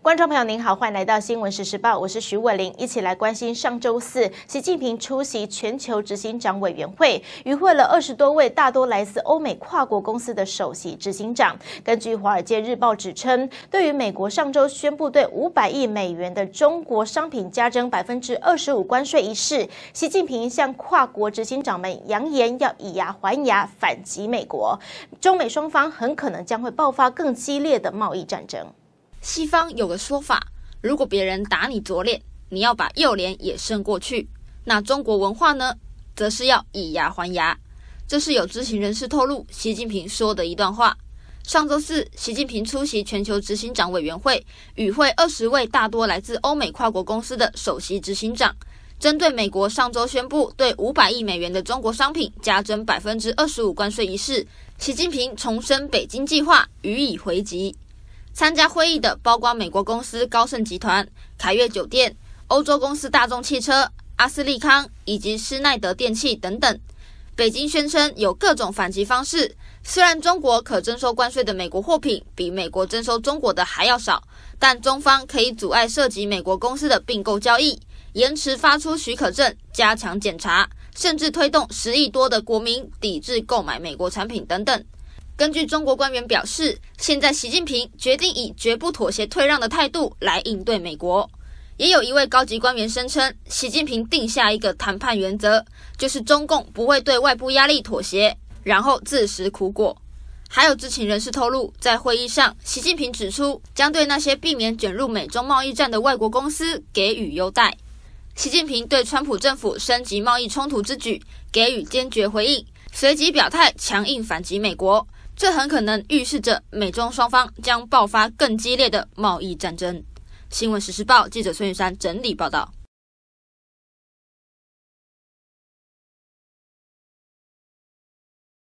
观众朋友，您好，欢迎来到《新闻实时报》，我是徐伟玲，一起来关心上周四，习近平出席全球执行长委员会，与会了二十多位大多来自欧美跨国公司的首席执行长。根据《华尔街日报》指称，对于美国上周宣布对五百亿美元的中国商品加征百分之二十五关税一事，习近平向跨国执行长们扬言要以牙还牙反击美国，中美双方很可能将会爆发更激烈的贸易战争。西方有个说法，如果别人打你左脸，你要把右脸也伸过去。那中国文化呢，则是要以牙还牙。这是有知情人士透露，习近平说的一段话。上周四，习近平出席全球执行长委员会，与会二十位大多来自欧美跨国公司的首席执行长，针对美国上周宣布对五百亿美元的中国商品加征百分之二十五关税一事，习近平重申北京计划予以回击。参加会议的包括美国公司高盛集团、凯悦酒店、欧洲公司大众汽车、阿斯利康以及施耐德电器等等。北京宣称有各种反击方式，虽然中国可征收关税的美国货品比美国征收中国的还要少，但中方可以阻碍涉及美国公司的并购交易、延迟发出许可证、加强检查，甚至推动十亿多的国民抵制购买美国产品等等。根据中国官员表示，现在习近平决定以绝不妥协退让的态度来应对美国。也有一位高级官员声称，习近平定下一个谈判原则，就是中共不会对外部压力妥协，然后自食苦果。还有知情人士透露，在会议上，习近平指出，将对那些避免卷入美中贸易战的外国公司给予优待。习近平对川普政府升级贸易冲突之举给予坚决回应，随即表态强硬反击美国。这很可能预示着美中双方将爆发更激烈的贸易战争。新闻实时报，记者孙玉山整理报道。